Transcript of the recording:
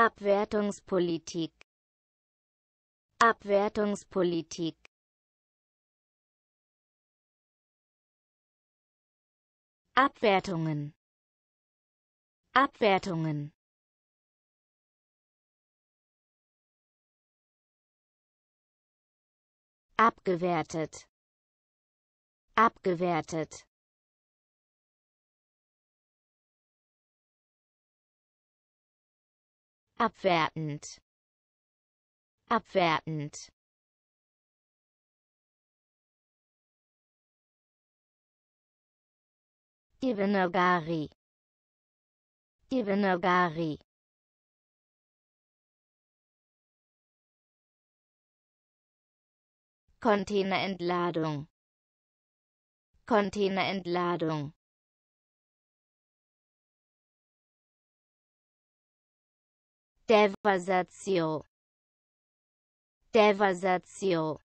Abwertungspolitik Abwertungspolitik Abwertungen Abwertungen abgewertet abgewertet abwertend abwertend Divinogari Divinogari Containerentladung Containerentladung Devastação. Devastação.